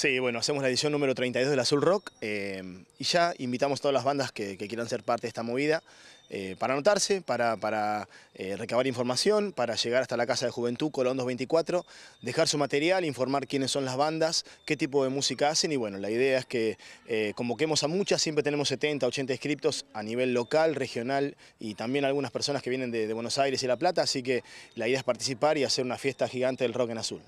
Sí, bueno, hacemos la edición número 32 del Azul Rock eh, y ya invitamos a todas las bandas que, quieran ser parte de esta movida eh, para anotarse, para, eh, recabar información, para llegar hasta la Casa de Juventud, Colón 224, dejar su material, informar quiénes son las bandas, qué tipo de música hacen y bueno, la idea es que convoquemos a muchas, siempre tenemos 70, 80 escritos a nivel local, regional y también algunas personas que vienen de Buenos Aires y La Plata, así que la idea es participar y hacer una fiesta gigante del rock en azul.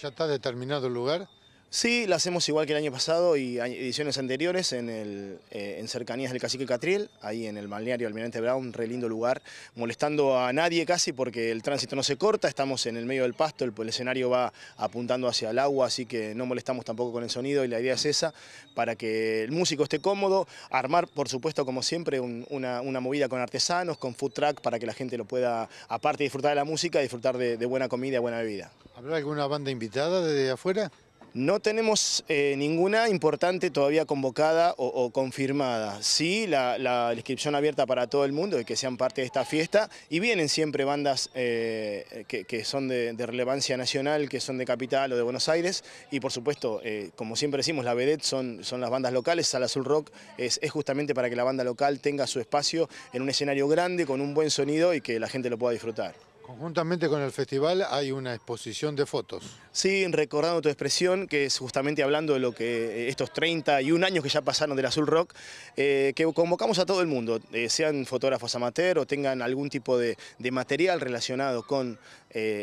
¿Ya está determinado el lugar? Sí, la hacemos igual que el año pasado y ediciones anteriores en, el, eh, en cercanías del Cacique Catriel, ahí en el balneario Almirante Brown, re lindo lugar, molestando a nadie casi porque el tránsito no se corta, estamos en el medio del pasto, el, escenario va apuntando hacia el agua, así que no molestamos tampoco con el sonido y la idea es esa, para que el músico esté cómodo, armar por supuesto como siempre una, movida con artesanos, con food truck, para que la gente lo pueda, aparte disfrutar de la música, disfrutar de, de buena comida, buena bebida. ¿Habrá alguna banda invitada desde afuera? No tenemos eh, ninguna importante todavía convocada o, confirmada. Sí, la, inscripción abierta para todo el mundo y que sean parte de esta fiesta. Y vienen siempre bandas eh, que, son de, relevancia nacional, que son de Capital o de Buenos Aires. Y por supuesto, eh, como siempre decimos, la vedette son, son las bandas locales. Sala Azul Rock es justamente para que la banda local tenga su espacio en un escenario grande, con un buen sonido y que la gente lo pueda disfrutar. Conjuntamente con el festival hay una exposición de fotos. Sí, recordando tu expresión, que es justamente hablando de lo que eh, estos 31 años que ya pasaron del Azul Rock, eh, que convocamos a todo el mundo, eh, sean fotógrafos amateur o tengan algún tipo de, material relacionado con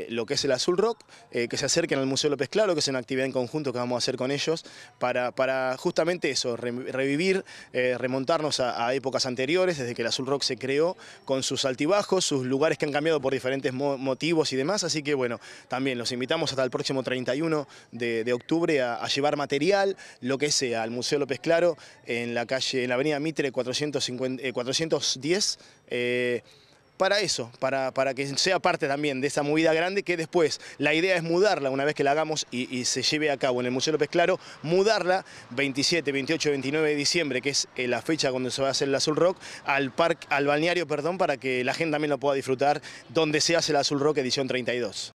lo que es el Azul Rock, que se acerquen al Museo López Claro, que es una actividad en conjunto que vamos a hacer con ellos, para, justamente eso, revivir, remontarnos a, a épocas anteriores, desde que el Azul Rock se creó, con sus altibajos, sus lugares que han cambiado por diferentes motivos y demás, así que bueno, también los invitamos hasta el próximo 31 de, octubre a, llevar material, lo que sea, al Museo López Claro, en la calle, en la avenida Mitre 410, para eso, para, para que sea parte también de esa movida grande que después la idea es mudarla una vez que la hagamos y, se lleve a cabo en el Museo López Claro, mudarla 27, 28, 29 de diciembre, que es eh, la fecha cuando se va a hacer el Azul Rock, al, parque, al balneario perdón, para que la gente también lo pueda disfrutar donde se hace el Azul Rock edición 32.